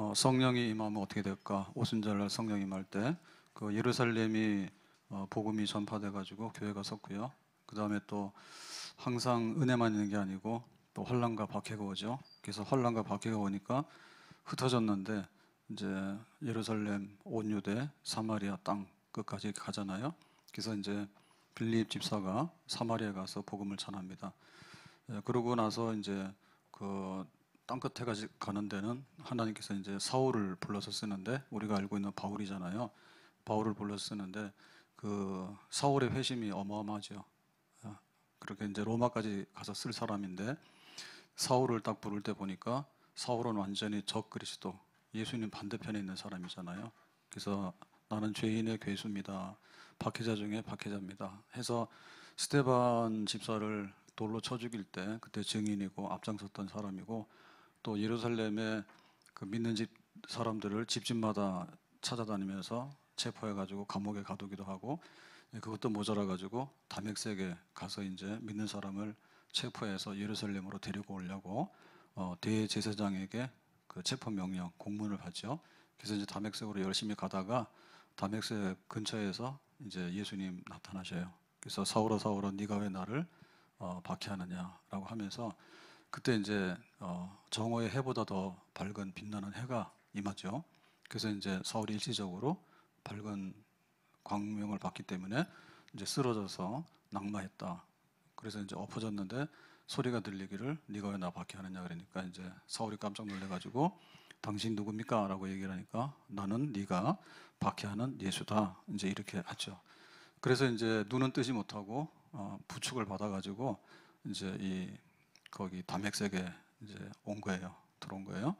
어, 성령이 임하면 어떻게 될까? 오순절날 성령 임할 때그 예루살렘이 어, 복음이 전파돼 가지고 교회가 섰고요. 그 다음에 또 항상 은혜만 있는 게 아니고 또 환란과 박해가 오죠. 그래서 환란과 박해가 오니까 흩어졌는데 이제 예루살렘, 온 유대, 사마리아 땅 끝까지 가잖아요. 그래서 이제 빌립 집사가 사마리아 가서 복음을 전합니다. 예, 그러고 나서 이제 그땅 끝에 가지 가는 데는 하나님께서 이제 사울을 불러서 쓰는데 우리가 알고 있는 바울이잖아요. 바울을 불러서 쓰는데 그 사울의 회심이 어마어마하죠. 어, 그렇게 이제 로마까지 가서 쓸 사람인데 사울을 딱 부를 때 보니까 사울은 완전히 적 그리스도 예수님 반대편에 있는 사람이잖아요. 그래서 나는 죄인의 괴수입니다. 박해자 중에 박해자입니다. 해서 스테반 집사를 돌로 쳐 죽일 때 그때 증인이고 앞장섰던 사람이고 또 예루살렘에 그 믿는 집 사람들을 집집마다 찾아다니면서 체포해 가지고 감옥에 가두기도 하고 예, 그것도 모자라 가지고 담액세에 가서 이제 믿는 사람을 체포해서 예루살렘으로 데리고 오려고 어, 대제사장에게 그 체포 명령 공문을 받죠. 그래서 이제 담액색으로 열심히 가다가 담액색 근처에서 이제 예수님 나타나셔요. 그래서 사울아 사울아 네가 왜 나를 어, 박해하느냐라고 하면서 그때 이제 어, 정오의 해보다 더 밝은 빛나는 해가 임하죠. 그래서 이제 서울이 일시적으로 밝은 광명을 받기 때문에 이제 쓰러져서 낙마했다. 그래서 이제 엎어졌는데 소리가 들리기를 네가 왜 나밖에 하느냐 그러니까 이제 서울이 깜짝 놀래가지고 당신 누굽니까라고 얘기를 하니까 나는 네가 박해하는 예수다 이제 이렇게 하죠. 그래서 이제 눈은 뜨지 못하고 어, 부축을 받아가지고 이제 이 거기 담핵색에 이제 온 거예요. 들어온 거예요.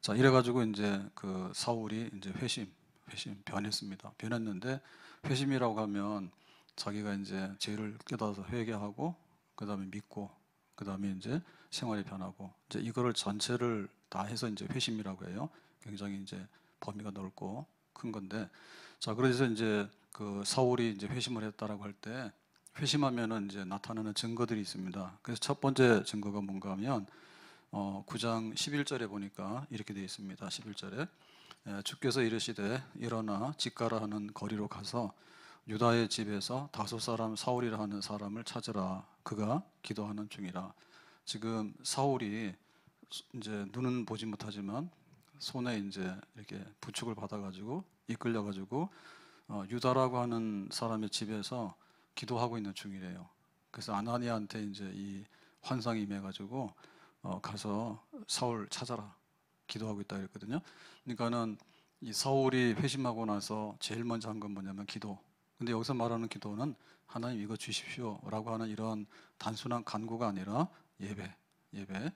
자, 이래 가지고 이제 그 사울이 이제 회심, 회심 변했습니다. 변했는데 회심이라고 하면 자기가 이제 죄를 깨달아서 회개하고 그다음에 믿고 그다음에 이제 생활이 변하고 이제 이거를 전체를 다 해서 이제 회심이라고 해요. 굉장히 이제 범위가 넓고 큰 건데 자, 그래서 이제 그 사울이 이제 회심을 했다라고 할때 회심하면 이제 나타나는 증거들이 있습니다. 그래서 첫 번째 증거가 뭔가 하면 어, 9장 11절에 보니까 이렇게 되어 있습니다. 11절에 예, 주께서 이르시되 일어나 집가라 하는 거리로 가서 유다의 집에서 다소 사람 사울이라 하는 사람을 찾으라 그가 기도하는 중이라 지금 사울이 이제 눈은 보지 못하지만 손에 이제 이렇게 부축을 받아가지고 이끌려가지고 어, 유다라고 하는 사람의 집에서 기도하고 있는 중이래요. 그래서 아나니아한테 이제 이 환상이 임해가지고 어, 가서 사울 찾아라 기도하고 있다 그랬거든요. 그러니까는 이 사울이 회심하고 나서 제일 먼저 한 건 뭐냐면 기도. 근데 여기서 말하는 기도는 하나님 이거 주십시오라고 하는 이런 단순한 간구가 아니라 예배, 예배.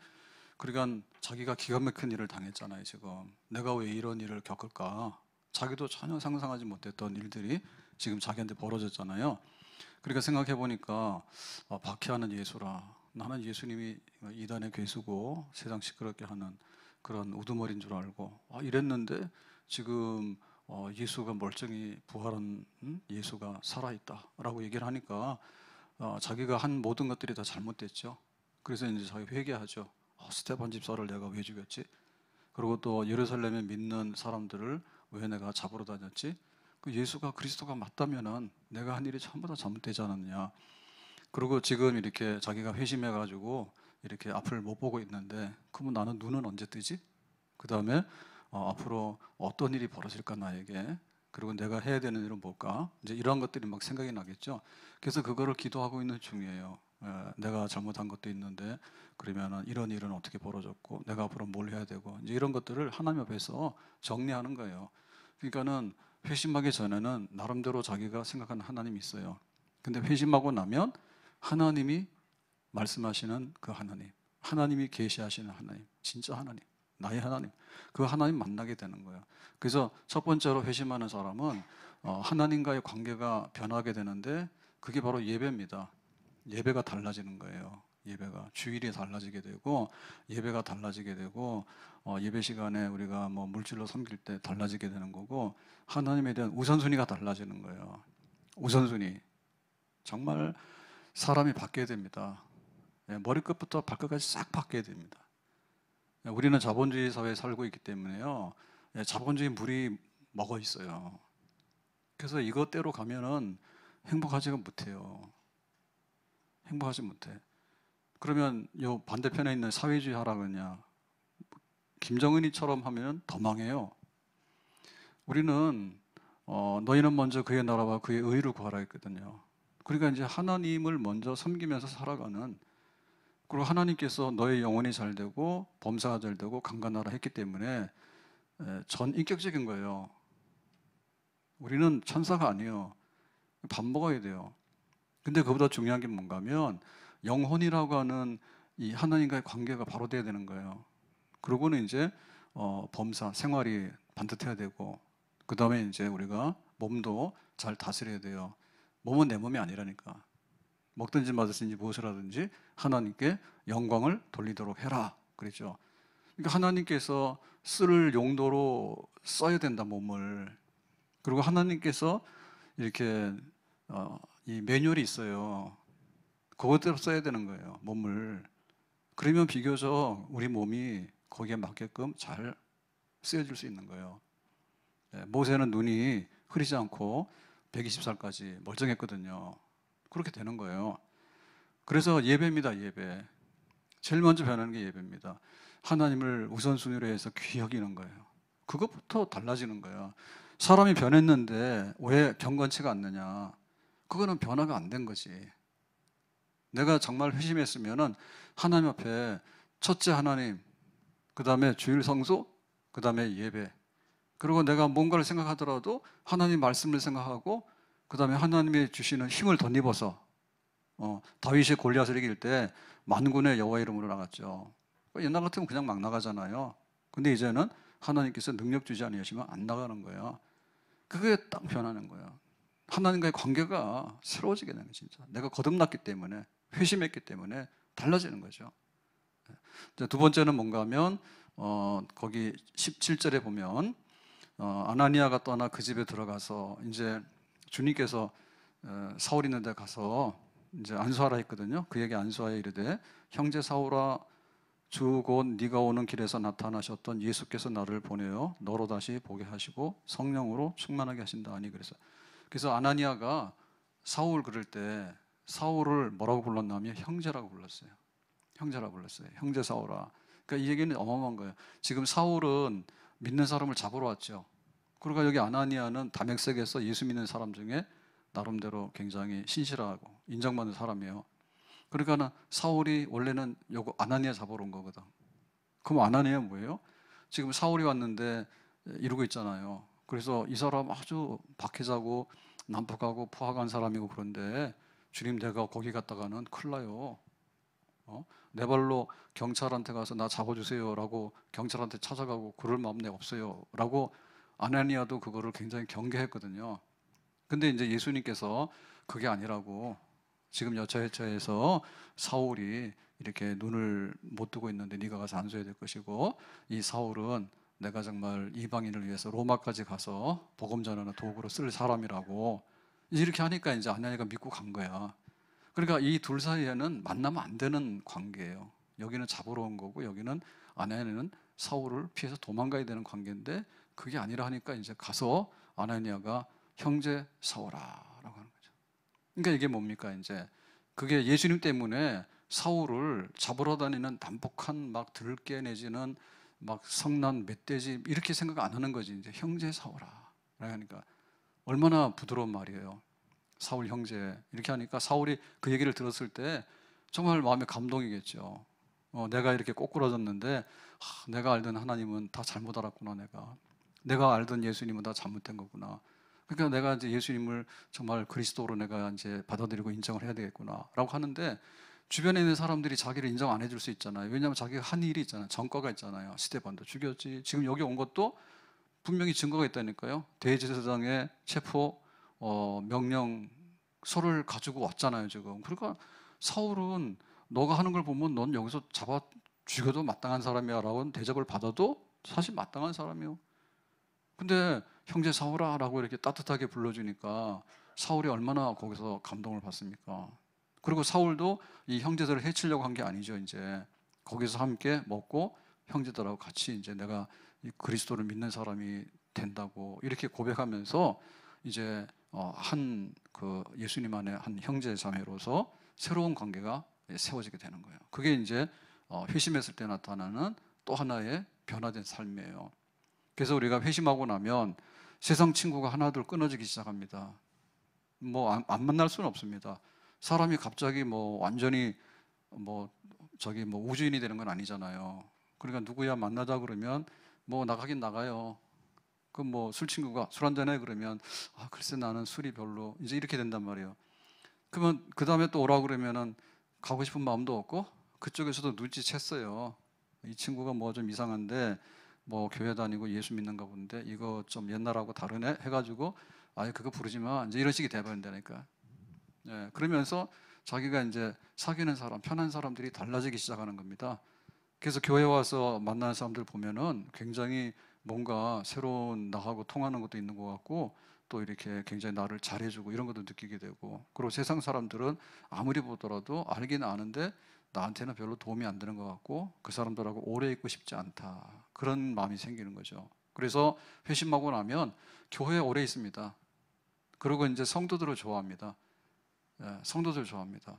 그러니까 자기가 기가 막힌 일을 당했잖아요. 지금 내가 왜 이런 일을 겪을까? 자기도 전혀 상상하지 못했던 일들이 지금 자기한테 벌어졌잖아요. 그러니까 생각해 보니까 아, 박해하는 예수라 나는 예수님이 이단의 괴수고 세상 시끄럽게 하는 그런 우두머리인 줄 알고 아, 이랬는데 지금 어, 예수가 멀쩡히 부활한 음? 예수가 살아있다라고 얘기를 하니까 어, 자기가 한 모든 것들이 다 잘못됐죠. 그래서 이제 자기 회개하죠. 어, 아, 스테반 집사를 내가 왜 죽였지? 그리고 또 예루살렘에 믿는 사람들을 왜 내가 잡으러 다녔지? 그 예수가 그리스도가 맞다면은 내가 한 일이 전부 다 잘못되지 않았느냐. 그리고 지금 이렇게 자기가 회심해가지고 이렇게 앞을 못 보고 있는데 그러면 나는 눈은 언제 뜨지? 그 다음에 어, 앞으로 어떤 일이 벌어질까 나에게 그리고 내가 해야 되는 일은 뭘까? 이제 이런 것들이 막 생각이 나겠죠. 그래서 그거를 기도하고 있는 중이에요. 에, 예, 내가 잘못한 것도 있는데 그러면은 이런 일은 어떻게 벌어졌고 내가 앞으로 뭘 해야 되고 이제 이런 것들을 하나님 앞에서 정리하는 거예요. 그러니까는 회심하기 전에는 나름대로 자기가 생각하는 하나님이 있어요. 근데 회심하고 나면 하나님이 말씀하시는 그 하나님, 하나님이 계시하시는 하나님, 진짜 하나님, 나의 하나님, 그 하나님 만나게 되는 거예요. 그래서 첫 번째로 회심하는 사람은 어, 하나님과의 관계가 변하게 되는데 그게 바로 예배입니다. 예배가 달라지는 거예요. 예배가 주일이 달라지게 되고 예배가 달라지게 되고 어, 예배 시간에 우리가 뭐 물질로 섬길 때 달라지게 되는 거고 하나님에 대한 우선순위가 달라지는 거예요. 우선순위 정말 사람이 바뀌어야 됩니다. 예, 머리끝부터 발끝까지 싹 바뀌어야 됩니다. 예, 우리는 자본주의 사회에 살고 있기 때문에요. 예, 자본주의 물이 먹어 있어요. 그래서 이것대로 가면은 행복하지가 못해요. 행복하지 못해. 그러면 요 반대편에 있는 사회주의 하락은요. 김정은이처럼 하면 더 망해요. 우리는 어, 너희는 먼저 그의 나라와 그의 의를 구하라 했거든요. 그러니까 이제 하나님을 먼저 섬기면서 살아가는 그리고 하나님께서 너의 영혼이 잘 되고 범사가 잘 되고 강간하라 했기 때문에 전 인격적인 거예요. 우리는 천사가 아니에요. 밥 먹어야 돼요. 근데 그보다 중요한 게 뭔가 하 영혼이라고 하는 이 하나님과의 관계가 바로 돼야 되는 거예요. 그러고는 이제 어, 범사 생활이 반듯해야 되고 그 다음에 이제 우리가 몸도 잘 다스려야 돼요. 몸은 내 몸이 아니라니까. 먹든지 마든지 무엇을 하든지 하나님께 영광을 돌리도록 해라. 그랬죠. 그러니까 하나님께서 쓸 용도로 써야 된다 몸을. 그리고 하나님께서 이렇게 어, 이 매뉴얼이 있어요. 그것대로 써야 되는 거예요. 몸을. 그러면 비교적 우리 몸이 거기에 맞게끔 잘 쓰여질 수 있는 거예요. 예, 모세는 눈이 흐리지 않고 120살까지 멀쩡했거든요. 그렇게 되는 거예요. 그래서 예배입니다, 예배. 제일 먼저 변하는 게 예배입니다. 하나님을 우선순위로 해서 귀여기는 거예요. 그것부터 달라지는 거예요. 사람이 변했는데 왜 경건치가 않느냐. 그거는 변화가 안 된 거지. 내가 정말 회심했으면은 하나님 앞에 첫째 하나님, 그 다음에 주일 성소, 그 다음에 예배. 그리고 내가 뭔가를 생각하더라도 하나님 말씀을 생각하고 그 다음에 하나님이 주시는 힘을 덧입어서 어, 다윗의 골리앗을 이길 때 만군의 여호와 이름으로 나갔죠. 옛날 같으면 그냥 막 나가잖아요. 근데 이제는 하나님께서 능력 주지 않으시면 안 나가는 거예요. 그게 딱 변하는 거예요. 하나님과의 관계가 새로워지게 되는 거예요, 진짜. 내가 거듭났기 때문에 회심했기 때문에 달라지는 거죠. 두 번째는 뭔가 하면 어, 거기 17절에 보면 어, 아나니아가 떠나 그 집에 들어가서 이제 주님께서 어, 사울 있는 데 가서 이제 안수하라 했거든요. 그에게 안수하여 이르되 형제 사울아 주 곧 네가 오는 길에서 나타나셨던 예수께서 나를 보내어 너로 다시 보게 하시고 성령으로 충만하게 하신다 하니 그래서 그래서 아나니아가 사울 그럴 때 사울을 뭐라고 불렀냐면 형제라고 불렀어요. 형제라 고 불렀어요. 형제 사울아. 그러니까 이 얘기는 어마어마한 거예요. 지금 사울은 믿는 사람을 잡으러 왔죠. 그러니까 여기 아나니아는 담액색에서 예수 믿는 사람 중에 나름대로 굉장히 신실하고 인정받는 사람이에요. 그러니까는 사울이 원래는 요거 아나니아 잡으러 온 거거든. 그럼 아나니아 뭐예요? 지금 사울이 왔는데 이러고 있잖아요. 그래서 이 사람 아주 박해자고 난폭하고 포악한 사람이고 그런데 주님 내가 거기 갔다가는 큰일 나요. 어? 내 발로 경찰한테 가서 나 잡아주세요라고 경찰한테 찾아가고 그럴 마음 내 없어요라고 아나니아도 그거를 굉장히 경계했거든요. 근데 이제 예수님께서 그게 아니라고 지금 여차여차해서 사울이 이렇게 눈을 못 뜨고 있는데 네가 가서 안수해야 될 것이고 이 사울은 내가 정말 이방인을 위해서 로마까지 가서 복음 전하는 도구로 쓸 사람이라고 이렇게 하니까 이제 아나가 믿고 간 거야. 그러니까 이 둘 사이에는 만나면 안 되는 관계예요. 여기는 잡으러 온 거고 여기는 아나니아는 사울을 피해서 도망가야 되는 관계인데 그게 아니라 하니까 이제 가서 아나니아가 형제 사오라라고 하는 거죠. 그러니까 이게 뭡니까 이제 그게 예수님 때문에 사울을 잡으러 다니는 난폭한 막 들깨 내지는 막 성난 멧돼지 이렇게 생각 안 하는 거지 이제 형제 사오라. 그러니까 얼마나 부드러운 말이에요. 사울 형제 이렇게 하니까 사울이 그 얘기를 들었을 때 정말 마음에 감동이겠죠. 어, 내가 이렇게 꼬꾸라졌는데 하, 내가 알던 하나님은 다 잘못 알았구나 내가 내가 알던 예수님은 다 잘못된 거구나. 그러니까 내가 이제 예수님을 정말 그리스도로 내가 이제 받아들이고 인정을 해야 되겠구나라고 하는데 주변에 있는 사람들이 자기를 인정 안 해줄 수 있잖아요. 왜냐하면 자기가 한 일이 있잖아요. 전과가 있잖아요. 시대반도 죽였지. 지금 여기 온 것도 분명히 증거가 있다니까요. 대제사장의 체포 어, 명령서를 가지고 왔잖아요, 지금. 그러니까 사울은 너가 하는 걸 보면 넌 여기서 잡아 죽여도 마땅한 사람이야라고 대접을 받아도 사실 마땅한 사람이요. 근데 형제 사울아라고 이렇게 따뜻하게 불러주니까 사울이 얼마나 거기서 감동을 받습니까? 그리고 사울도 이 형제들을 해치려고 한 게 아니죠. 이제 거기서 함께 먹고 형제들하고 같이 이제 내가 그리스도를 믿는 사람이 된다고 이렇게 고백하면서 이제 어, 한그 예수님 안에 한 형제 자매로서 새로운 관계가 세워지게 되는 거예요. 그게 이제 어, 회심했을 때 나타나는 또 하나의 변화된 삶이에요. 그래서 우리가 회심하고 나면 세상 친구가 하나둘 끊어지기 시작합니다. 뭐안 안 만날 수는 없습니다. 사람이 갑자기 뭐 완전히 뭐 저기 뭐 우주인이 되는 건 아니잖아요. 그러니까 누구야 만나자 그러면 뭐 나가긴 나가요. 그뭐술 친구가 술 한 잔 해 그러면 아 글쎄 나는 술이 별로 이제 이렇게 된단 말이에요. 그러면 그 다음에 또 오라고 그러면은 가고 싶은 마음도 없고 그쪽에서도 눈치챘어요. 이 친구가 뭐 좀 이상한데 뭐 교회 다니고 예수 믿는가 본데 이거 좀 옛날하고 다르네 해가지고 아예 그거 부르지 마 이제 이런 식이 돼버린다니까. 예, 그러면서 자기가 이제 사귀는 사람 편한 사람들이 달라지기 시작하는 겁니다. 그래서 교회 와서 만나는 사람들 보면은 굉장히 뭔가 새로운 나하고 통하는 것도 있는 것 같고 또 이렇게 굉장히 나를 잘해주고 이런 것도 느끼게 되고 그리고 세상 사람들은 아무리 보더라도 알긴 아는데 나한테는 별로 도움이 안 되는 것 같고 그 사람들하고 오래 있고 싶지 않다 그런 마음이 생기는 거죠. 그래서 회심하고 나면 교회에 오래 있습니다. 그리고 이제 성도들을 좋아합니다. 예, 성도들 좋아합니다.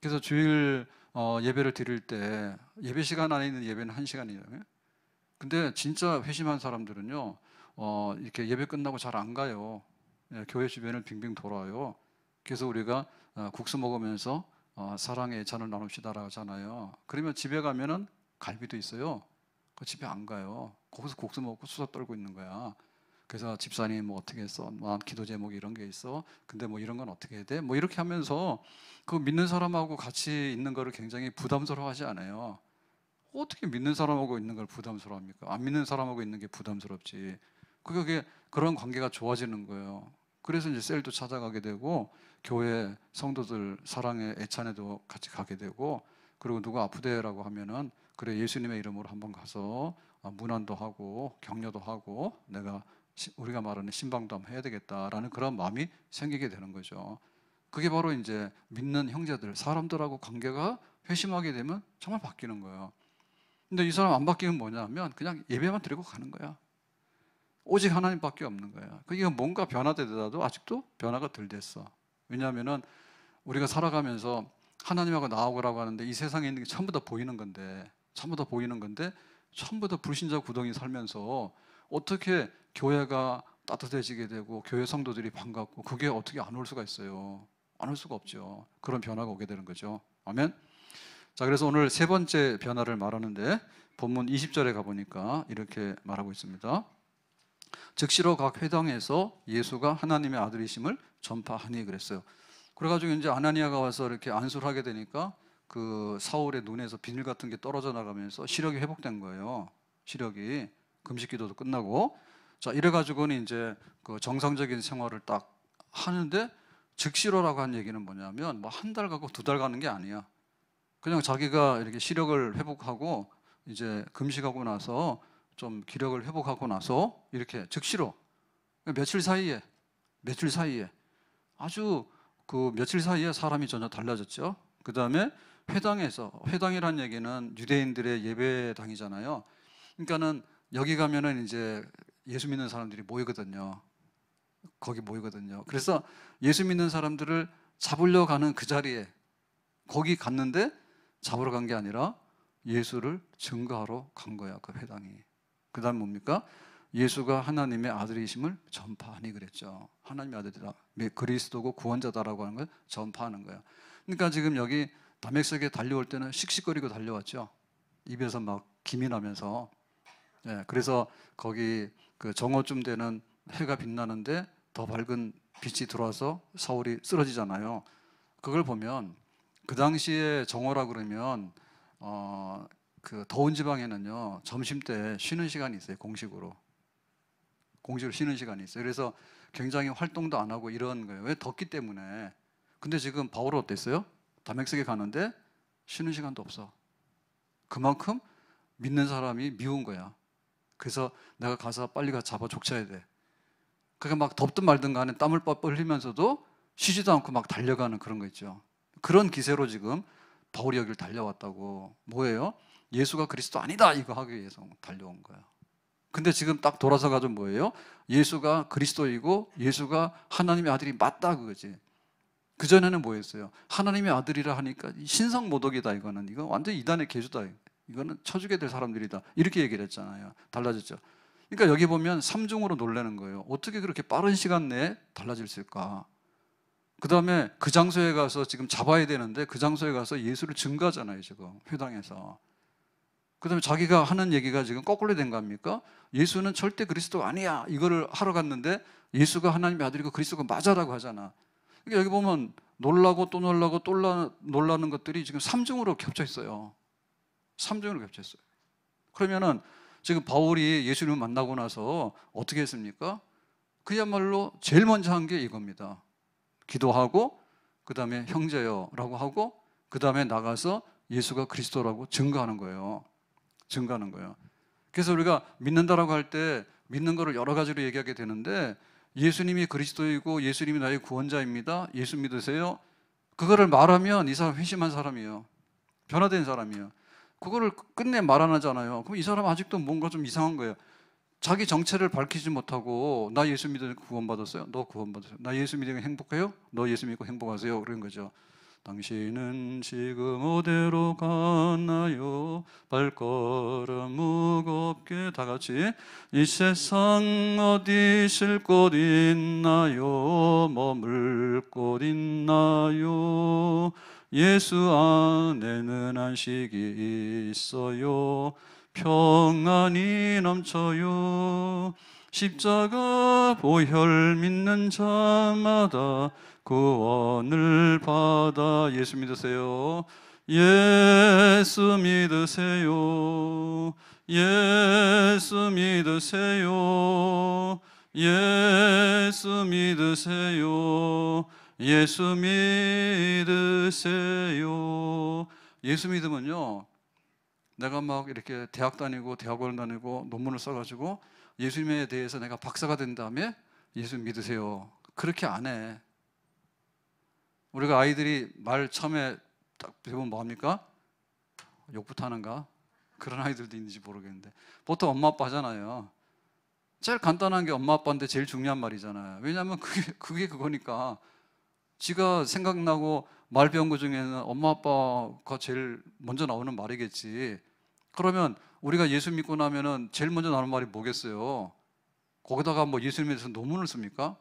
그래서 주일 어, 예배를 드릴 때 예배 시간 안에 있는 예배는 한 시간이잖아요. 근데 진짜 회심한 사람들은요, 어, 이렇게 예배 끝나고 잘 안 가요. 예, 교회 주변을 빙빙 돌아요. 그래서 우리가 어, 국수 먹으면서 어, 사랑의 잔을 나눕시다라고 하잖아요. 그러면 집에 가면은 갈비도 있어요. 그 집에 안 가요. 거기서 국수 먹고 수다 떨고 있는 거야. 그래서 집사님 뭐 어떻게 했어? 마음 기도 제목 이런 게 있어? 근데 뭐 이런 건 어떻게 해야 돼? 뭐 이렇게 하면서 그 믿는 사람하고 같이 있는 거를 굉장히 부담스러워하지 않아요. 어떻게 믿는 사람하고 있는 걸 부담스러워합니까? 안 믿는 사람하고 있는 게 부담스럽지. 그게 그런 관계가 좋아지는 거예요. 그래서 이제 셀도 찾아가게 되고 교회 성도들 사랑의 애찬에도 같이 가게 되고 그리고 누가 아프대라고 하면은 그래 예수님의 이름으로 한번 가서 아, 문안도 하고 격려도 하고 내가 우리가 말하는 신방도 한번 해야 되겠다라는 그런 마음이 생기게 되는 거죠. 그게 바로 이제 믿는 형제들, 사람들하고 관계가 회심하게 되면 정말 바뀌는 거예요. 근데 이 사람 안 바뀌면 뭐냐면 그냥 예배만 드리고 가는 거야. 오직 하나님밖에 없는 거야. 그게 그러니까 뭔가 변화되더라도 아직도 변화가 덜 됐어. 왜냐하면은 우리가 살아가면서 하나님하고 나하고라고 하는데 이 세상에 있는 게 전부 다 보이는 건데 전부 다 보이는 건데 전부 다 불신자 구덩이 살면서 어떻게 교회가 따뜻해지게 되고 교회 성도들이 반갑고 그게 어떻게 안 올 수가 있어요? 안 올 수가 없죠. 그런 변화가 오게 되는 거죠. 아멘. 자, 그래서 오늘 세 번째 변화를 말하는데 본문 20절에 가 보니까 이렇게 말하고 있습니다. 즉시로 각 회당에서 예수가 하나님의 아들이심을 전파하니 그랬어요. 그래가지고 이제 아나니아가 와서 이렇게 안수를 하게 되니까 그 사울의 눈에서 비늘 같은 게 떨어져 나가면서 시력이 회복된 거예요. 시력이 금식기도도 끝나고 자 이래 가지고는 이제 그 정상적인 생활을 딱 하는데 즉시로라고 한 얘기는 뭐냐면 뭐 한달 가고 두 달 가는 게 아니야. 그냥 자기가 이렇게 시력을 회복하고 이제 금식하고 나서 좀 기력을 회복하고 나서 이렇게 즉시로 며칠 사이에 며칠 사이에 아주 그 며칠 사이에 사람이 전혀 달라졌죠. 그 다음에 회당에서 회당이란 얘기는 유대인들의 예배당이잖아요. 그러니까는 여기 가면은 이제 예수 믿는 사람들이 모이거든요. 거기 모이거든요. 그래서 예수 믿는 사람들을 잡으려 가는 그 자리에 거기 갔는데 잡으러 간 게 아니라 예수를 증거하러 간 거야 그 회당이. 그다음 뭡니까? 예수가 하나님의 아들이심을 전파하니 그랬죠. 하나님의 아들이라 그리스도고 구원자다라고 하는 걸 전파하는 거야. 그러니까 지금 여기 담액석에 달려올 때는 씩씩거리고 달려왔죠. 입에서 막 김이 나면서 예, 그래서 거기 그 정오쯤 되는 해가 빛나는데 더 밝은 빛이 들어와서 서울이 쓰러지잖아요. 그걸 보면 그 당시에 정오라 그러면 어, 그 더운 지방에는요 점심 때 쉬는 시간이 있어요 공식으로 공식으로 쉬는 시간이 있어요. 그래서 굉장히 활동도 안 하고 이런 거예요. 왜 덥기 때문에. 근데 지금 바울은 어땠어요? 담액석에 가는데 쉬는 시간도 없어. 그만큼 믿는 사람이 미운 거야. 그래서 내가 가서 빨리 가 잡아 족쳐야 돼. 그러막 덥든 말든 간에 땀을 뻘뻘 흘리면서도 쉬지도 않고 막 달려가는 그런 거 있죠. 그런 기세로 지금 바울이 여기를 달려왔다고 뭐예요? 예수가 그리스도 아니다 이거 하기 위해서 달려온 거예 근데 지금 딱 돌아서 가좀 뭐예요? 예수가 그리스도이고 예수가 하나님의 아들이 맞다 그거지. 그 전에는 뭐였어요? 하나님의 아들이라 하니까 신성 모독이다 이거는 이거 완전 이단의 계주다. 이거는 쳐주게 될 사람들이다. 이렇게 얘기를 했잖아요. 달라졌죠. 그러니까 여기 보면 3중으로 놀라는 거예요. 어떻게 그렇게 빠른 시간 내에 달라질 수 있을까? 그 다음에 그 장소에 가서 지금 잡아야 되는데 그 장소에 가서 예수를 증가하잖아요 지금. 회당에서. 그 다음에 자기가 하는 얘기가 지금 거꾸로 된 겁니까? 예수는 절대 그리스도 아니야. 이거를 하러 갔는데 예수가 하나님의 아들이고 그리스도가 맞아라고 하잖아. 그러니까 여기 보면 놀라고 또 놀라고 또 놀라는 것들이 지금 3중으로 겹쳐 있어요. 3종으로 겹쳤어요. 그러면은 지금 바울이 예수님을 만나고 나서 어떻게 했습니까? 그야말로 제일 먼저 한 게 이겁니다. 기도하고 그 다음에 형제여라고 하고 그 다음에 나가서 예수가 그리스도라고 증거하는 거예요. 증거하는 거예요. 그래서 우리가 믿는다라고 할 때 믿는 거를 여러 가지로 얘기하게 되는데 예수님이 그리스도이고 예수님이 나의 구원자입니다. 예수 믿으세요. 그거를 말하면 이 사람 회심한 사람이에요. 변화된 사람이에요. 그거를 끝내 말 안 하잖아요. 그럼 이 사람 아직도 뭔가 좀 이상한 거예요. 자기 정체를 밝히지 못하고 나 예수 믿으니 구원받았어요. 너 구원받았어요. 나 예수 믿으니 행복해요. 너 예수 믿고 행복하세요. 그런 거죠. 당신은 지금 어디로 갔나요? 발걸음 무겁게 다 같이 이 세상 어디실 곳 있나요? 머물 곳 있나요? 예수 안에는 안식이 있어요. 평안이 넘쳐요. 십자가 보혈 믿는 자마다 구원을 받아 예수 믿으세요. 예수 믿으세요. 예수 믿으세요. 예수 믿으세요. 예수 믿으세요. 예수 믿으면요. 내가 막 이렇게 대학 다니고 대학원 다니고 논문을 써가지고 예수님에 대해서 내가 박사가 된 다음에 예수 믿으세요. 그렇게 안 해. 우리가 아이들이 말 처음에 딱 배우면 뭐합니까? 욕부터 하는가? 그런 아이들도 있는지 모르겠는데 보통 엄마 아빠 하잖아요. 제일 간단한 게 엄마 아빠인데 제일 중요한 말이잖아요. 왜냐하면 그게 그게 그거니까 지가 생각나고 말 배운 것 중에는 엄마 아빠가 제일 먼저 나오는 말이겠지. 그러면 우리가 예수 믿고 나면은 제일 먼저 나오는 말이 뭐겠어요? 거기다가 뭐 예수님에 대해서 논문을 씁니까?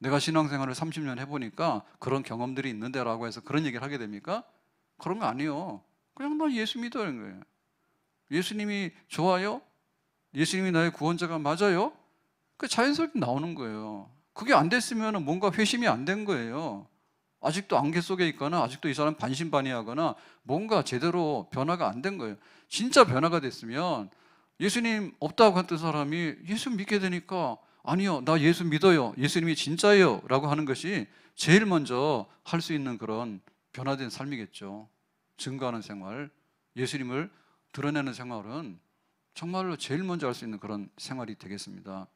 내가 신앙생활을 30년 해보니까 그런 경험들이 있는데라고 해서 그런 얘기를 하게 됩니까? 그런 거아니요 그냥 나 예수 믿어는 거예요. 예수님이 좋아요? 예수님이 나의 구원자가 맞아요? 그 자연스럽게 나오는 거예요. 그게 안 됐으면 뭔가 회심이 안 된 거예요. 아직도 안개 속에 있거나 아직도 이 사람 반신반의하거나 뭔가 제대로 변화가 안 된 거예요. 진짜 변화가 됐으면 예수님 없다고 했던 사람이 예수 믿게 되니까 아니요, 나 예수 믿어요. 예수님이 진짜예요. 라고 하는 것이 제일 먼저 할 수 있는 그런 변화된 삶이겠죠. 증거하는 생활, 예수님을 드러내는 생활은 정말로 제일 먼저 할 수 있는 그런 생활이 되겠습니다.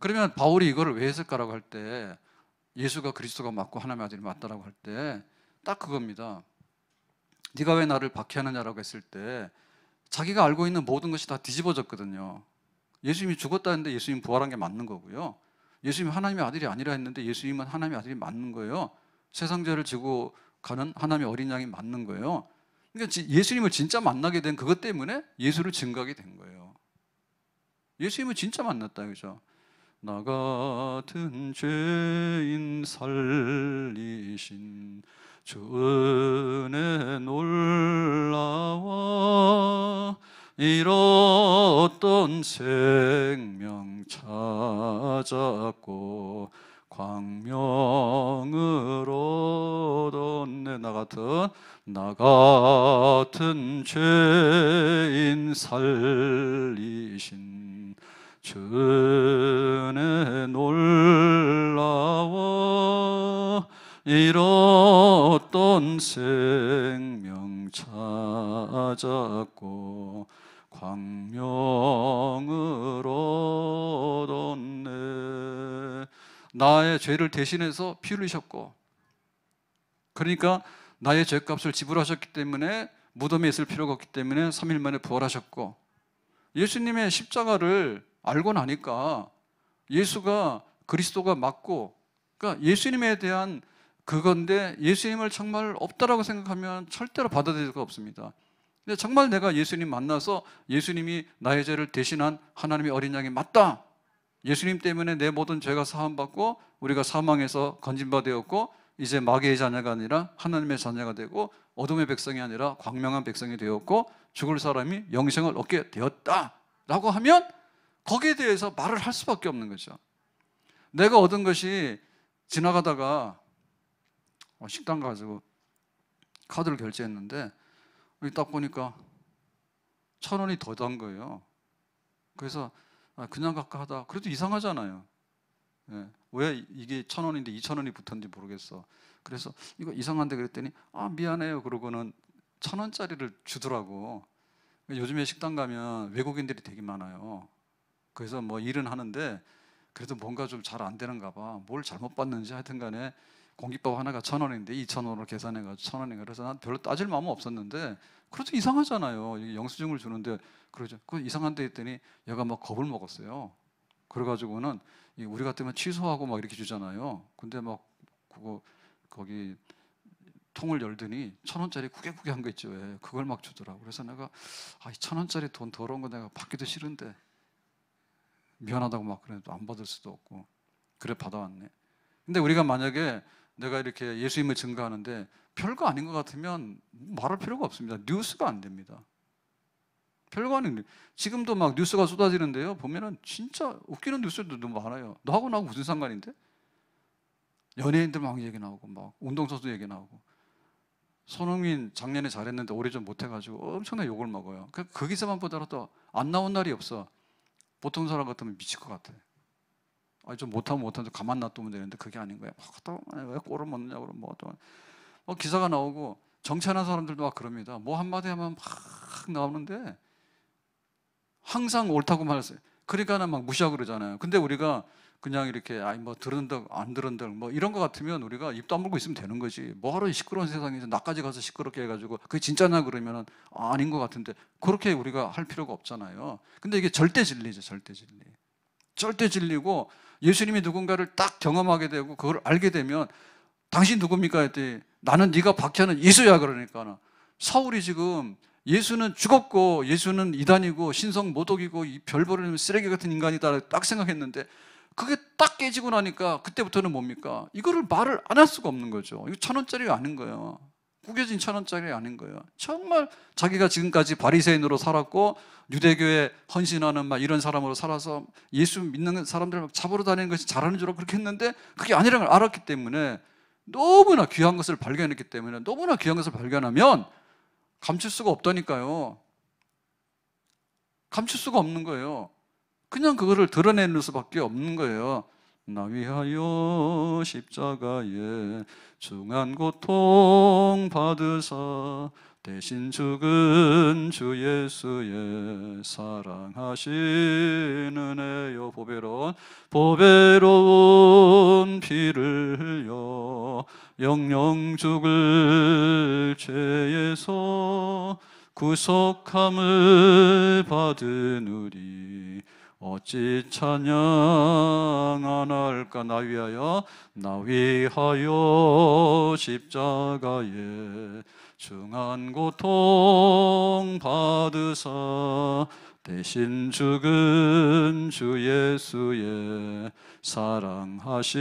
그러면 바울이 이걸왜 했을까라고 할 때 예수가 그리스도가 맞고 하나님의 아들이 맞다라고 할 때 딱 그겁니다. 네가 왜 나를 박해하느냐라고 했을 때 자기가 알고 있는 모든 것이 다 뒤집어졌거든요. 예수님이 죽었다 했는데 예수님 부활한 게 맞는 거고요. 예수님이 하나님의 아들이 아니라 했는데 예수님은 하나님의 아들이 맞는 거예요. 세상 죄를 지고 가는 하나님의 어린 양이 맞는 거예요. 그러니까 예수님을 진짜 만나게 된 그것 때문에 예수를 증거하게 된 거예요. 예수님을 진짜 만났다 그죠? 나 같은 죄인 살리신 주 은혜 놀라워 잃었던 생명 찾았고 광명을 얻었네 나 같은 나 같은 죄인 살 죄를 대신해서 피 흘리셨고 그러니까 나의 죄값을 지불하셨기 때문에 무덤에 있을 필요가 없기 때문에 3일 만에 부활하셨고 예수님의 십자가를 알고 나니까 예수가 그리스도가 맞고 그러니까 예수님에 대한 그건데 예수님을 정말 없다라고 생각하면 절대로 받아들일 수가 없습니다. 근데 정말 내가 예수님 만나서 예수님이 나의 죄를 대신한 하나님의 어린 양이 맞다. 예수님 때문에 내 모든 죄가 사함받고 우리가 사망에서 건진받 되었고 이제 마귀의 자녀가 아니라 하나님의 자녀가 되고 어둠의 백성이 아니라 광명한 백성이 되었고 죽을 사람이 영생을 얻게 되었다라고 하면 거기에 대해서 말을 할 수밖에 없는 거죠. 내가 얻은 것이 지나가다가 어, 식당 가지고 카드를 결제했는데 딱 보니까 천 원이 더 단 거예요. 그래서 아, 그냥 갈까 하다. 그래도 이상하잖아요. 예, 왜 이게 천 원인데 이천 원이 붙었는지 모르겠어. 그래서 이거 이상한데 그랬더니 아 미안해요. 그러고는 천 원짜리를 주더라고. 요즘에 식당 가면 외국인들이 되게 많아요. 그래서 뭐 일은 하는데 그래도 뭔가 좀 잘 안 되는가 봐. 뭘 잘못 봤는지 하여튼간에 공깃밥 하나가 천 원인데 이천 원으로 계산해가지고 천 원인가 그래서 난 별로 따질 마음은 없었는데 그러죠 이상하잖아요. 영수증을 주는데 그러죠. 그 이상한데 했더니 얘가 막 겁을 먹었어요. 그래가지고는 우리 같으면 취소하고 막 이렇게 주잖아요. 근데 막 그거 거기 통을 열더니 천 원짜리 구개구개 한 거 있죠. 왜? 예, 그걸 막 주더라. 고 그래서 내가 아, 이천 원짜리 돈 더러운 거 내가 받기도 싫은데 미안하다고 막 그래도 안 받을 수도 없고 그래 받아왔네. 근데 우리가 만약에 내가 이렇게 예수님을 증거하는데 별거 아닌 것 같으면 말할 필요가 없습니다. 뉴스가 안 됩니다. 별거 아닌 지금도 막 뉴스가 쏟아지는데요. 보면은 진짜 웃기는 뉴스도 너무 많아요. 너하고 나하고 무슨 상관인데? 연예인들 막 얘기 나오고 막 운동선수 얘기 나오고 손흥민 작년에 잘했는데 올해 좀 못해가지고 엄청나게 욕을 먹어요. 그 거기서만 그 보더라도 안 나온 날이 없어. 보통 사람 같으면 미칠 것 같아. 아니, 좀 못하면 못하는데 가만 놔두면 되는데 그게 아닌 거야. 막왜 꼴을 먹느냐고 그러면 뭐 또, 뭐 기사가 나오고 정치하는 사람들도 막 그럽니다. 뭐 한마디 하면 막 나오는데 항상 옳다고 말했어요. 그러니까는 막 무시하고 그러잖아요. 근데 우리가 그냥 이렇게 아이 뭐 들은덕 안 들은덕 뭐 이런 거 같으면 우리가 입도안물고 있으면 되는 거지 뭐하러 시끄러운 세상에서 나까지 가서 시끄럽게 해가지고 그게 진짜냐 그러면은 아, 아닌 것 같은데 그렇게 우리가 할 필요가 없잖아요 근데 이게 절대 진리죠 절대 진리 절대 진리고 예수님이 누군가를 딱 경험하게 되고 그걸 알게 되면 당신 누굽니까? 했더니 나는 네가 박해는 예수야 그러니까 사울이 지금 예수는 죽었고 예수는 이단이고 신성 모독이고 이 별벌을 쓰레기 같은 인간이다 딱 생각했는데 그게 딱 깨지고 나니까 그때부터는 뭡니까? 이거를 말을 안 할 수가 없는 거죠. 이거 천 원짜리가 아닌 거예요. 구겨진 천 원짜리 아닌 거예요. 정말 자기가 지금까지 바리새인으로 살았고 유대교에 헌신하는 막 이런 사람으로 살아서 예수 믿는 사람들 막 잡으러 다니는 것이 잘하는 줄 알고 그렇게 했는데 그게 아니라는 걸 알았기 때문에 너무나 귀한 것을 발견했기 때문에 너무나 귀한 것을 발견하면 감출 수가 없다니까요. 감출 수가 없는 거예요. 그냥 그거를 드러내는 수밖에 없는 거예요. 나 위하여 십자가에 중한 고통 받으사 대신 죽은 주 예수의 사랑하시는혜여 보배로운 보배로운 피를 흘려 영영 죽을 죄에서 구속함을 받은 우리 어찌 찬양하나할까 나 위하여 나 위하여 십자가에 중한 고통 받으사 대신 죽은 주 예수의 사랑하신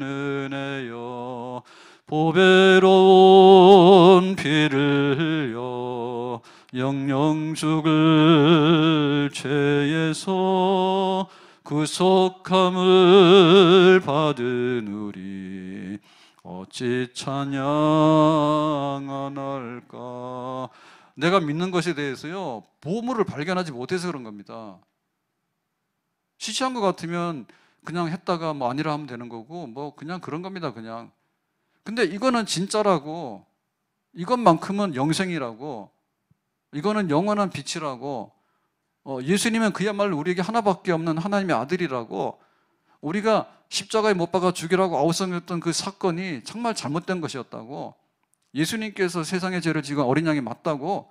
은혜여 보배로운 피를 흘려 영영 죽을 죄에서 구속함을 받은 우리 어찌 찬양 안 할까? 내가 믿는 것에 대해서요 보물을 발견하지 못해서 그런 겁니다. 시시한 것 같으면 그냥 했다가 뭐 아니라 하면 되는 거고 뭐 그냥 그런 겁니다 그냥. 근데 이거는 진짜라고 이것만큼은 영생이라고 이거는 영원한 빛이라고 어, 예수님은 그야말로 우리에게 하나밖에 없는 하나님의 아들이라고 우리가 십자가에 못 박아 죽이라고 아우성했던 그 사건이 정말 잘못된 것이었다고 예수님께서 세상의 죄를 지금 어린 양이 맞다고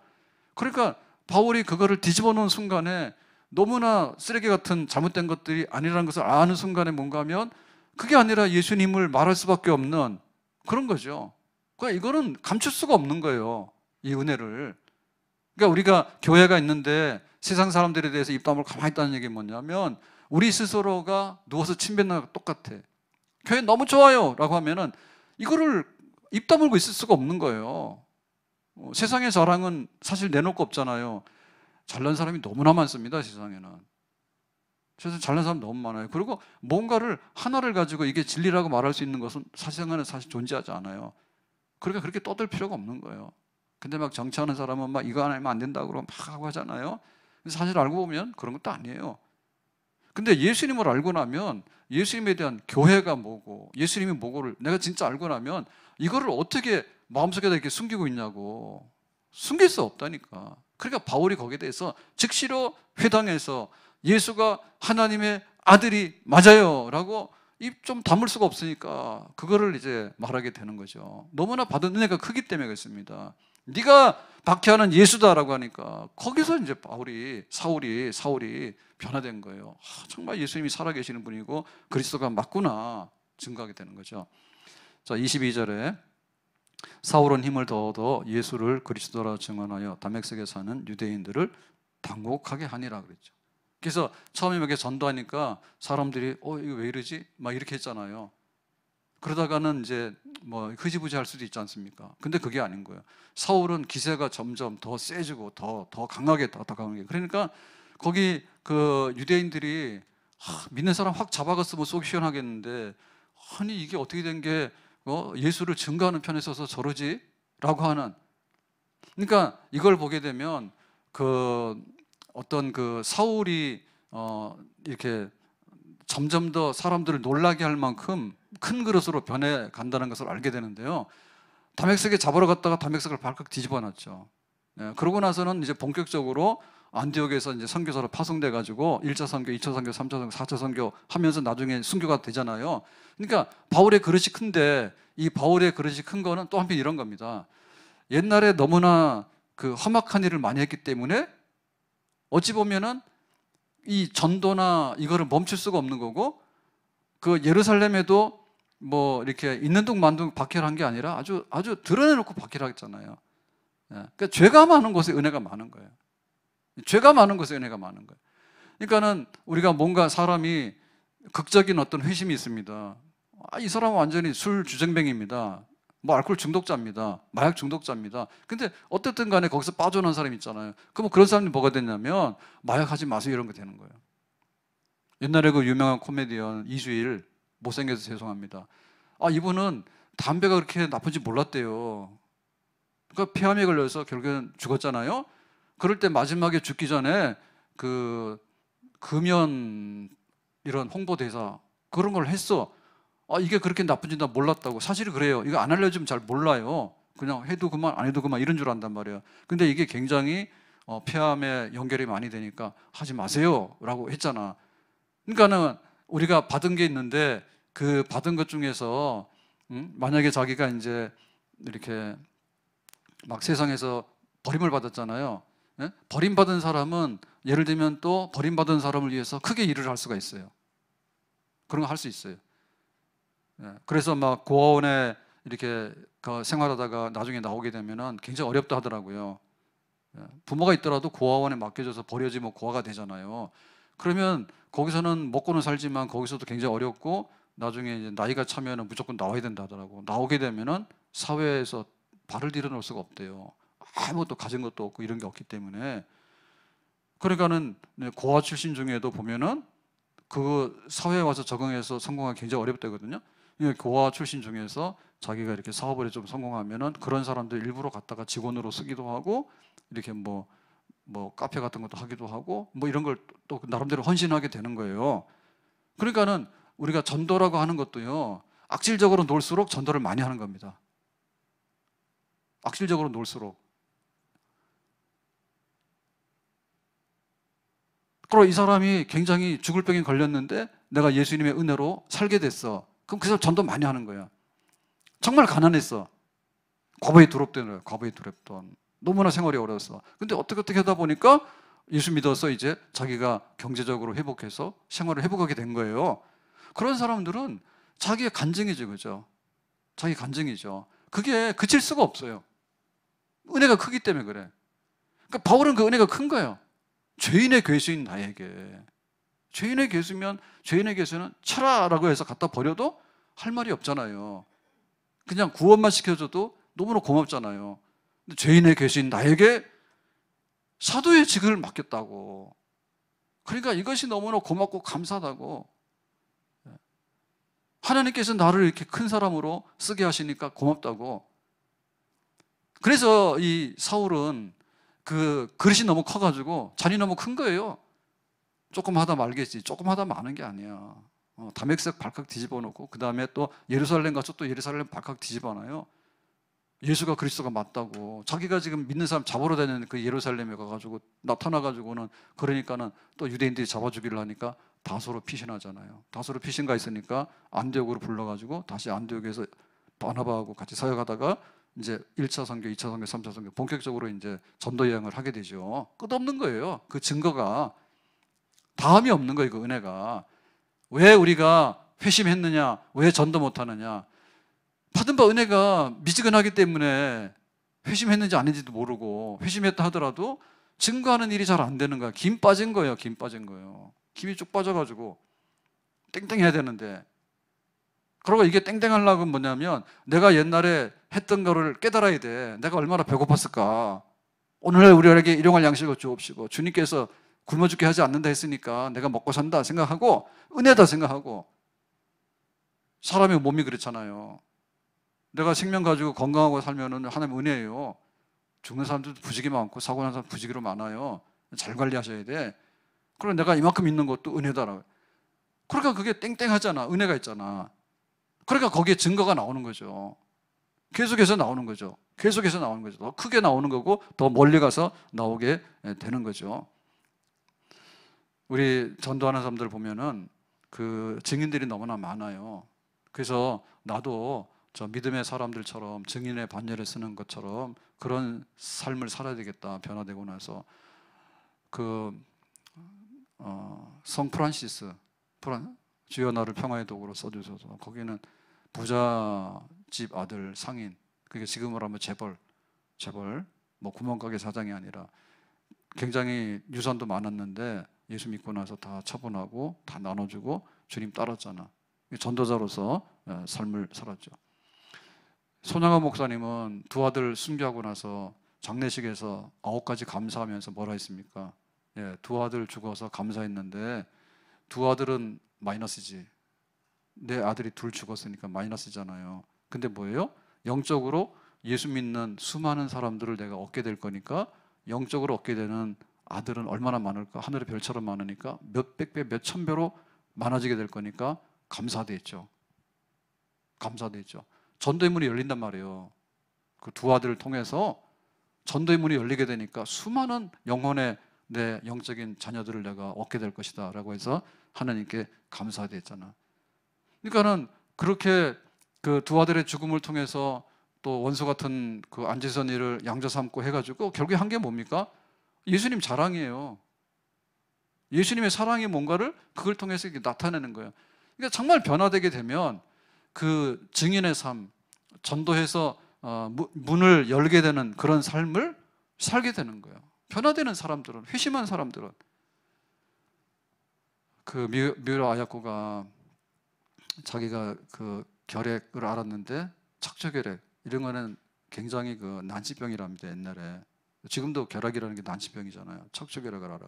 그러니까 바울이 그거를 뒤집어 놓은 순간에 너무나 쓰레기 같은 잘못된 것들이 아니라는 것을 아는 순간에 뭔가 하면 그게 아니라 예수님을 말할 수밖에 없는 그런 거죠. 그러니까 이거는 감출 수가 없는 거예요. 이 은혜를. 그러니까 우리가 교회가 있는데 세상 사람들에 대해서 입 다물고 가만히 있다는 얘기 뭐냐면 우리 스스로가 누워서 침뱉는 거 똑같아. 교회 너무 좋아요. 라고 하면은 이거를 입 다물고 있을 수가 없는 거예요. 어, 세상의 자랑은 사실 내놓을 거 없잖아요. 잘난 사람이 너무나 많습니다. 세상에는. 세상 에 잘난 사람 너무 많아요. 그리고 뭔가를 하나를 가지고 이게 진리라고 말할 수 있는 것은 사실상은 사실 존재하지 않아요. 그러니까 그렇게 떠들 필요가 없는 거예요. 근데 막 정치하는 사람은 막 이거 안 하면 안 된다고 그러면 막 하고 하잖아요. 사실 알고 보면 그런 것도 아니에요. 근데 예수님을 알고 나면 예수님에 대한 교회가 뭐고 예수님이 뭐고를 내가 진짜 알고 나면 이거를 어떻게 마음속에다 이렇게 숨기고 있냐고 숨길 수 없다니까. 그러니까 바울이 거기에 대해서 즉시로 회당에서 예수가 하나님의 아들이 맞아요라고 입 좀 담을 수가 없으니까 그거를 이제 말하게 되는 거죠. 너무나 받은 은혜가 크기 때문에 그렇습니다. 네가 박해하는 예수다라고 하니까 거기서 이제 바울이 사울이 사울이 변화된 거예요. 아, 정말 예수님이 살아계시는 분이고 그리스도가 맞구나 증거하게 되는 거죠. 자 22절에 사울은 힘을 더얻어 예수를 그리스도라 증언하여 담액석에 사는 유대인들을 당혹하게 하니라 그랬죠. 그래서 처음에 이렇게 전도하니까 사람들이 어 이거 왜 이러지? 막 이렇게 했잖아요. 그러다가는 이제 뭐 흐지부지 할 수도 있지 않습니까? 근데 그게 아닌 거예요. 서울은 기세가 점점 더 세지고 더, 더 강하게, 더, 강하게. 그러니까 거기 그 유대인들이 하, 믿는 사람 확 잡아갔으면 속 시원하겠는데 아니 이게 어떻게 된게 어? 예수를 증거하는 편에 서서 저러지? 라고 하는 그러니까 이걸 보게 되면 그 어떤 그 사울이 어 이렇게 점점 더 사람들을 놀라게 할 만큼 큰 그릇으로 변해 간다는 것을 알게 되는데요. 담액색에 잡으러 갔다가 담액색을 발칵 뒤집어 놨죠. 예, 그러고 나서는 이제 본격적으로 안디옥에서 이제 선교사로 파송돼 가지고 1차 선교, 2차 선교, 3차 선교, 4차 선교 하면서 나중에 순교가 되잖아요. 그러니까 바울의 그릇이 큰데 이 바울의 그릇이 큰 거는 또 한편 이런 겁니다. 옛날에 너무나 그 험악한 일을 많이 했기 때문에 어찌 보면은 이 전도나 이거를 멈출 수가 없는 거고 그 예루살렘에도 뭐 이렇게 있는 둥 만둥 박해를 한 게 아니라 아주 아주 드러내놓고 박해를 했잖아요. 예. 그러니까 죄가 많은 곳에 은혜가 많은 거예요. 죄가 많은 곳에 은혜가 많은 거예요. 그러니까는 우리가 뭔가 사람이 극적인 어떤 회심이 있습니다. 아, 이 사람은 완전히 술 주정뱅입니다. 뭐 알코올 중독자입니다. 마약 중독자입니다. 근데 어쨌든 간에 거기서 빠져난 사람 있잖아요. 그럼 그런 사람이 뭐가 됐냐면 마약하지 마세요 이런 거 되는 거예요. 옛날에 그 유명한 코미디언 이주일 못생겨서 죄송합니다. 아 이분은 담배가 그렇게 나쁜지 몰랐대요. 그러니까 폐암에 걸려서 결국엔 죽었잖아요. 그럴 때 마지막에 죽기 전에 그 금연 이런 홍보대사 그런 걸 했어. 아 이게 그렇게 나쁜지 나 몰랐다고. 사실 그래요. 이거 안 알려주면 잘 몰라요. 그냥 해도 그만 안 해도 그만 이런 줄 안단 말이에요. 근데 이게 굉장히 어, 폐암에 연결이 많이 되니까 하지 마세요라고 했잖아. 그러니까는 우리가 받은 게 있는데 그 받은 것 중에서 음? 만약에 자기가 이제 이렇게 막 세상에서 버림을 받았잖아요. 예? 버림받은 사람은 예를 들면 또 버림받은 사람을 위해서 크게 일을 할 수가 있어요. 그런 거 할 수 있어요. 예. 그래서 막 고아원에 이렇게 그 생활하다가 나중에 나오게 되면은 굉장히 어렵다 하더라고요. 예. 부모가 있더라도 고아원에 맡겨져서 버려지면 고아가 되잖아요. 그러면 거기서는 먹고는 살지만 거기서도 굉장히 어렵고 나중에 이제 나이가 차면 무조건 나와야 된다더라고. 하 나오게 되면은 사회에서 발을 들여놓을 수가 없대요. 아무것도 가진 것도 없고 이런 게 없기 때문에 그러니까는 네, 고아 출신 중에도 보면은 그 사회에 와서 적응해서 성공하기 굉장히 어렵다거든요. 예, 고아 출신 중에서 자기가 이렇게 사업을 좀 성공하면은 그런 사람들 일부러 갔다가 직원으로 쓰기도 하고 이렇게 뭐뭐 카페 같은 것도 하기도 하고 뭐 이런 걸 또 나름대로 헌신하게 되는 거예요. 그러니까는 우리가 전도라고 하는 것도요. 악질적으로 놀수록 전도를 많이 하는 겁니다. 악질적으로 놀수록. 그럼이 사람이 굉장히 죽을 병에 걸렸는데 내가 예수님의 은혜로 살게 됐어. 그럼 그 사람 전도 많이 하는 거야. 정말 가난했어. 과부의 두렵던 거예요. 과부의 두렵던. 너무나 생활이 어려워서. 근데 어떻게 어떻게 하다 보니까 예수 믿어서 이제 자기가 경제적으로 회복해서 생활을 회복하게 된 거예요. 그런 사람들은 자기의 간증이죠, 그죠? 자기 간증이죠. 그게 그칠 수가 없어요. 은혜가 크기 때문에 그래. 그러니까 바울은 그 은혜가 큰 거예요. 죄인의 괴수인 나에게. 죄인의 괴수면 죄인의 괴수는 차라라고 해서 갖다 버려도 할 말이 없잖아요. 그냥 구원만 시켜줘도 너무나 고맙잖아요. 죄인의 계신 나에게 사도의 직을 맡겼다고. 그러니까 이것이 너무나 고맙고 감사하다고. 하나님께서 나를 이렇게 큰 사람으로 쓰게 하시니까 고맙다고. 그래서 이 사울은 그 그릇이 너무 커가지고 잔이 너무 큰 거예요. 조금 하다 말겠지. 조금 하다 많은 게 아니야. 어, 담색발칵 뒤집어 놓고 그 다음에 또 예루살렘 가서 또 예루살렘 발칵 뒤집어 놔요. 예수가 그리스도가 맞다고 자기가 지금 믿는 사람 잡으러 다니는 그 예루살렘에 가가지고 나타나가지고는 그러니까는 또 유대인들이 잡아 주기를 하니까 다소로 피신하잖아요. 다소로 피신가 있으니까 안디옥으로 불러가지고 다시 안디옥에서 바나바하고 같이 사역하다가 이제 1차 선교, 2차 선교, 3차 선교 본격적으로 이제 전도 여행을 하게 되죠. 끝없는 거예요. 그 증거가 다음이 없는 거예요. 그 은혜가 왜 우리가 회심했느냐, 왜 전도 못하느냐. 받은 바 은혜가 미지근하기 때문에 회심했는지 아닌지도 모르고 회심했다 하더라도 증거하는 일이 잘 안 되는 거야. 김 빠진 거예요. 김 빠진 거예요. 김이 쭉 빠져가지고 땡땡 해야 되는데. 그러고 이게 땡땡 하려고 뭐냐면 내가 옛날에 했던 거를 깨달아야 돼. 내가 얼마나 배고팠을까. 오늘 우리에게 일용할 양식을 주옵시고 주님께서 굶어 죽게 하지 않는다 했으니까 내가 먹고 산다 생각하고 은혜다 생각하고 사람의 몸이 그렇잖아요. 내가 생명 가지고 건강하고 살면은 하나님 은혜예요. 죽는 사람도 부지기 많고 사고 난 사람 부지기로 많아요. 잘 관리하셔야 돼. 그럼 내가 이만큼 있는 것도 은혜다라고. 그러니까 그게 땡땡하잖아. 은혜가 있잖아. 그러니까 거기에 증거가 나오는 거죠. 계속해서 나오는 거죠. 계속해서 나오는 거죠. 더 크게 나오는 거고 더 멀리 가서 나오게 되는 거죠. 우리 전도하는 사람들 보면은 그 증인들이 너무나 많아요. 그래서 나도 저 믿음의 사람들처럼 증인의 반열에 쓰는 것처럼 그런 삶을 살아야 되겠다 변화되고 나서 그 어, 성프란시스 프란 주여 나를 평화의 도구로 써주셔서 거기는 부자 집 아들 상인 그게 지금으로 하면 재벌 재벌 뭐 구멍가게 사장이 아니라 굉장히 유산도 많았는데 예수 믿고 나서 다 처분하고 다 나눠주고 주님 따랐잖아 전도자로서 예, 삶을 살았죠. 손양호 목사님은 두 아들 순교하고 나서 장례식에서 아홉 가지 감사하면서 뭐라 했습니까? 예, 두 아들 죽어서 감사했는데 두 아들은 마이너스지. 내 아들이 둘 죽었으니까 마이너스잖아요. 근데 뭐예요? 영적으로 예수 믿는 수많은 사람들을 내가 얻게 될 거니까 영적으로 얻게 되는 아들은 얼마나 많을까? 하늘의 별처럼 많으니까 몇 백 배, 몇 천 배로 많아지게 될 거니까 감사도 죠 감사도 죠 전도의 문이 열린단 말이에요. 그 두 아들을 통해서 전도의 문이 열리게 되니까 수많은 영혼의 내 영적인 자녀들을 내가 얻게 될 것이다. 라고 해서 하나님께 감사드렸잖아. 그러니까는 그렇게 그 두 아들의 죽음을 통해서 또 원수 같은 그 안지선 일을 양자 삼고 해가지고 결국에 한 게 뭡니까? 예수님 자랑이에요. 예수님의 사랑이 뭔가를 그걸 통해서 이렇게 나타내는 거예요. 그러니까 정말 변화되게 되면 그 증인의 삶, 전도해서 어, 문을 열게 되는 그런 삶을 살게 되는 거예요. 변화되는 사람들은, 회심한 사람들은. 그 미우라 아야코가 자기가 그 결핵을 알았는데 척추결핵 이런 거는 굉장히 그 난치병이랍니다 옛날에 지금도 결핵이라는 게 난치병이잖아요 척추결핵을 알아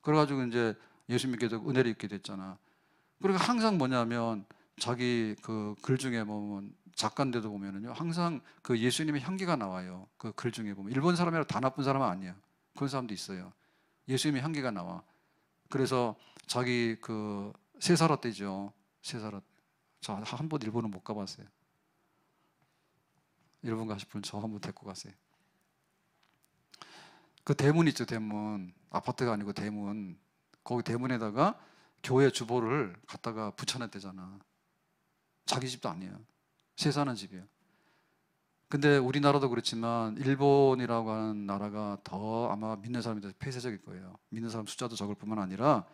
그래가지고 이제 예수 믿게 되 은혜를 입게 됐잖아 그리고 항상 뭐냐면 자기 그 글 중에 보면 뭐, 뭐 작가인데도 보면은요 항상 그 예수님의 향기가 나와요 그 글 중에 보면 일본 사람이라 다 나쁜 사람은 아니야 그런 사람도 있어요 예수님의 향기가 나와 그래서 자기 그 세사라 때죠 세사라 저한 번 일본은 못 가봤어요 일본 가실 분 저 한 번 데리고 가세요 그 대문 있죠 대문 아파트가 아니고 대문 거기 대문에다가 교회 주보를 갖다가 붙여놨대잖아 자기 집도 아니에요. 세 사는 집이에요. 근데 우리나라도 그렇지만 일본이라고 하는 나라가 더 아마 믿는 사람이 더 폐쇄적일 거예요. 믿는 사람 숫자도 적을 뿐만 아니라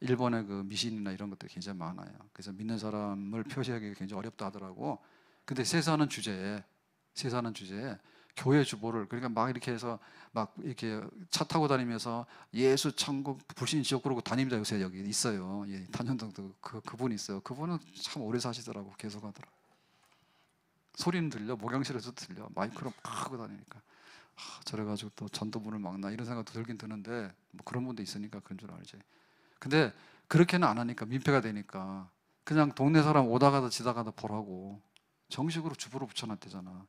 일본의 그 미신이나 이런 것들이 굉장히 많아요. 그래서 믿는 사람을 표시하기 굉장히 어렵다 하더라고. 근데 세사는 주제에 세사는 주제에 교회 주보를 그러니까 막 이렇게 해서 막 이렇게 차 타고 다니면서 예수 천국 불신 지옥 그러고 다닙니다 요새 여기 있어요. 예, 단현동도 그 그분 있어요. 그분은 참 오래 사시더라고 계속 하더라. 소리는 들려 목양실에서 들려 마이크로 막 하고 다니니까 아, 저래가지고 또 전도문을 막나 이런 생각도 들긴 드는데 뭐 그런 분도 있으니까 그런 줄 알지. 근데 그렇게는 안 하니까 민폐가 되니까 그냥 동네 사람 오다 가도 지다 가도 보라고 정식으로 주부로 붙여놨대잖아.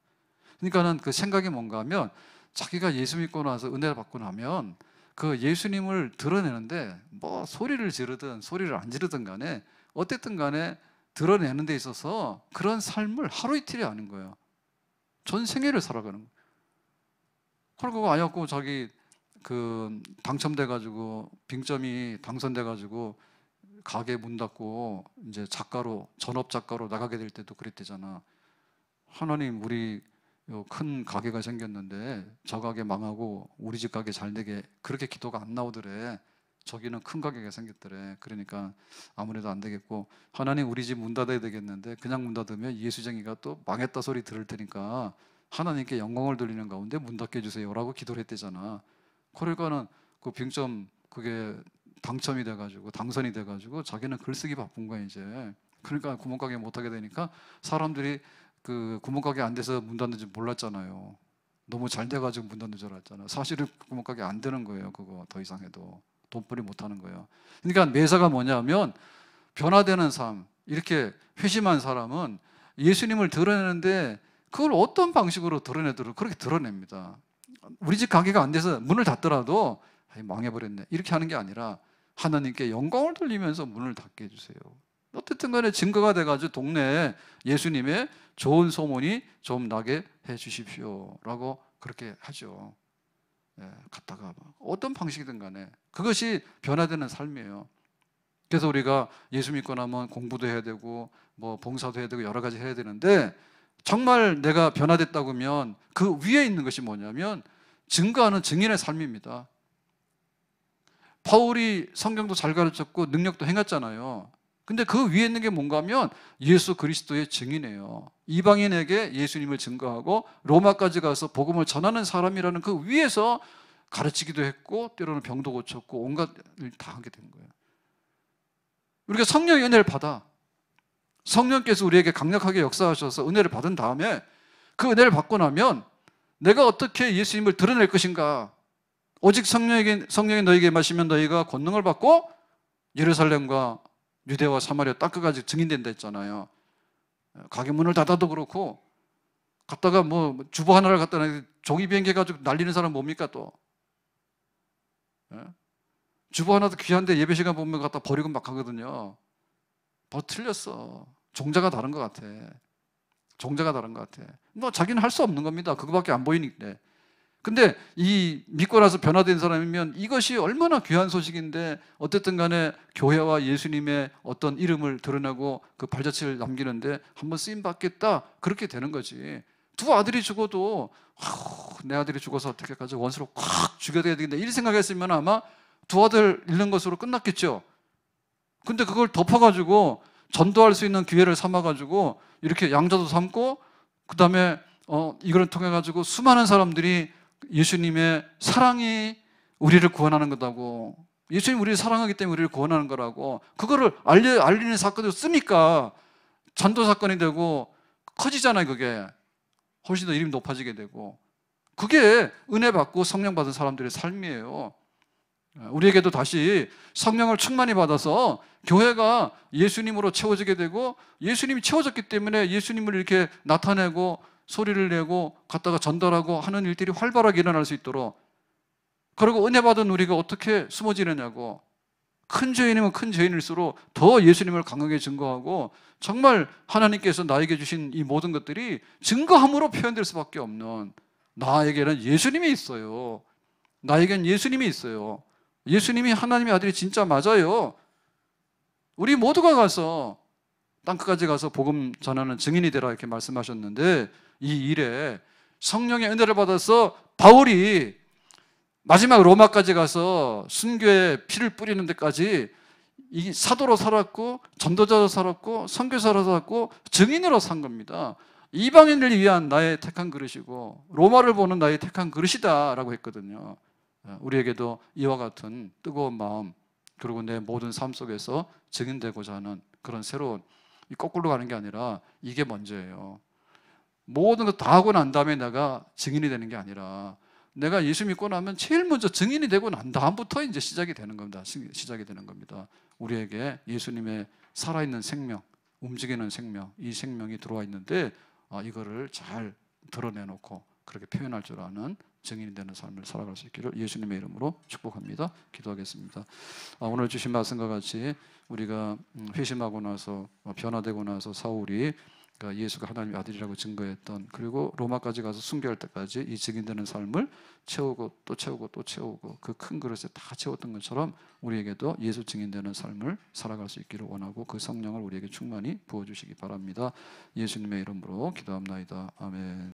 그러니까는 그 생각이 뭔가 하면 자기가 예수 믿고 나서 은혜를 받고 나면 그 예수님을 드러내는데 뭐 소리를 지르든 소리를 안 지르든 간에 어쨌든 간에 드러내는 데 있어서 그런 삶을 하루 이틀이 아닌 거예요. 전 생애를 살아가는 거예요. 그리고 아니었고 자기 그 당첨돼 가지고 빙점이 당선돼 가지고 가게 문 닫고 이제 작가로 전업 작가로 나가게 될 때도 그랬대잖아. 하나님 우리 큰 가게가 생겼는데 저 가게 망하고 우리 집 가게 잘 되게 그렇게 기도가 안 나오더래. 저기는 큰 가게가 생겼더래. 그러니까 아무래도 안 되겠고 하나님 우리 집 문 닫아야 되겠는데 그냥 문 닫으면 예수쟁이가 또 망했다 소리 들을 테니까 하나님께 영광을 돌리는 가운데 문 닫게 해주세요라고 기도를 했대잖아. 그러니까는 그 빙점 그게 당첨이 돼가지고 당선이 돼가지고 자기는 글쓰기 바쁜 거야 이제. 그러니까 구멍가게 못하게 되니까 사람들이 그 구멍가게 안 돼서 문 닫는 줄 몰랐잖아요. 너무 잘 돼가지고 문 닫는 줄 알았잖아요. 사실은 구멍가게 안 되는 거예요. 그거 더 이상 해도 돈벌이 못 하는 거예요. 그러니까 매사가 뭐냐면 변화되는 삶 이렇게 회심한 사람은 예수님을 드러내는데 그걸 어떤 방식으로 드러내도록 그렇게 드러냅니다. 우리 집 가게가 안 돼서 문을 닫더라도 망해버렸네 이렇게 하는 게 아니라 하나님께 영광을 돌리면서 문을 닫게 해주세요. 어쨌든 간에 증거가 돼가지고 동네에 예수님의 좋은 소문이 좀 나게 해 주십시오. 라고 그렇게 하죠. 예, 갔다가 어떤 방식이든 간에 그것이 변화되는 삶이에요. 그래서 우리가 예수 믿고 나면 공부도 해야 되고 뭐 봉사도 해야 되고 여러 가지 해야 되는데 정말 내가 변화됐다고 하면 그 위에 있는 것이 뭐냐면 증거하는 증인의 삶입니다. 파울이 성경도 잘 가르쳤고 능력도 행했잖아요. 근데 그 위에 있는 게 뭔가 하면 예수 그리스도의 증인이에요. 이방인에게 예수님을 증거하고 로마까지 가서 복음을 전하는 사람이라는 그 위에서 가르치기도 했고 때로는 병도 고쳤고 온갖 일을다 하게 된 거예요. 우리가 성령의 은혜를 받아. 성령께서 우리에게 강력하게 역사하셔서 은혜를 받은 다음에 그 은혜를 받고 나면 내가 어떻게 예수님을 드러낼 것인가? 오직 성령에게 성령이 너에게 희 마시면 너희가 권능을 받고 예루살렘과 유대와 사마리아 땅 끝까지 그 증인된다 했잖아요. 가게 문을 닫아도 그렇고 갔다가 뭐주부 하나를 갔다 종이 비행기 가지고 날리는 사람 뭡니까 또? 예? 주부 하나도 귀한데 예배 시간 보면 갖다 버리고 막하거든요뭐 틀렸어. 종자가 다른 것 같아. 종자가 다른 것 같아. 뭐 자기는 할 수 없는 겁니다. 그거밖에 안 보이니까. 근데 이 믿고 나서 변화된 사람이면 이것이 얼마나 귀한 소식인데 어쨌든 간에 교회와 예수님의 어떤 이름을 드러내고 그 발자취를 남기는데 한번 쓰임 받겠다 그렇게 되는 거지. 두 아들이 죽어도 어, 내 아들이 죽어서 어떻게가지 원수로 콱 죽여야 되겠다 이 생각했으면 아마 두 아들 잃는 것으로 끝났겠죠. 근데 그걸 덮어가지고 전도할 수 있는 기회를 삼아가지고 이렇게 양자도 삼고 그 다음에 어, 이걸 통해 가지고 수많은 사람들이 예수님의 사랑이 우리를 구원하는 거다고 예수님 우리를 사랑하기 때문에 우리를 구원하는 거라고 그거를 알려, 알리는 사건을 쓰니까 전도 사건이 되고 커지잖아요 그게 훨씬 더 이름이 높아지게 되고 그게 은혜 받고 성령 받은 사람들의 삶이에요 우리에게도 다시 성령을 충만히 받아서 교회가 예수님으로 채워지게 되고 예수님이 채워졌기 때문에 예수님을 이렇게 나타내고 소리를 내고 갔다가 전달하고 하는 일들이 활발하게 일어날 수 있도록 그리고 은혜 받은 우리가 어떻게 숨어 지내냐고 큰 죄인이면 큰 죄인일수록 더 예수님을 강하게 증거하고 정말 하나님께서 나에게 주신 이 모든 것들이 증거함으로 표현될 수밖에 없는 나에게는 예수님이 있어요. 나에겐 예수님이 있어요. 예수님이 하나님의 아들이 진짜 맞아요. 우리 모두가 가서 땅끝까지 가서 복음 전하는 증인이 되라 이렇게 말씀하셨는데 이 일에 성령의 은혜를 받아서 바울이 마지막 로마까지 가서 순교의 피를 뿌리는 데까지 이 사도로 살았고 전도자로 살았고 선교사로 살았고 증인으로 산 겁니다. 이방인을 위한 나의 택한 그릇이고 로마를 보는 나의 택한 그릇이다라고 했거든요. 우리에게도 이와 같은 뜨거운 마음 그리고 내 모든 삶 속에서 증인되고자 하는 그런 새로운 거꾸로 가는 게 아니라 이게 먼저예요. 모든 거 다 하고 난 다음에 내가 증인이 되는 게 아니라 내가 예수 믿고 나면 제일 먼저 증인이 되고 난 다음부터 이제 시작이 되는 겁니다. 시작이 되는 겁니다. 우리에게 예수님의 살아있는 생명, 움직이는 생명, 이 생명이 들어와 있는데 아, 이거를 잘 드러내놓고 그렇게 표현할 줄 아는 증인이 되는 삶을 살아갈 수 있기를 예수님의 이름으로 축복합니다. 기도하겠습니다. 아, 오늘 주신 말씀과 같이 우리가 음, 회심하고 나서 어, 변화되고 나서 사울이 그러니까 예수가 하나님의 아들이라고 증거했던 그리고 로마까지 가서 순교할 때까지 이 증인되는 삶을 채우고 또 채우고 또 채우고 그 큰 그릇에 다 채웠던 것처럼 우리에게도 예수 증인되는 삶을 살아갈 수 있기를 원하고 그 성령을 우리에게 충만히 부어주시기 바랍니다. 예수님의 이름으로 기도합나다 아멘.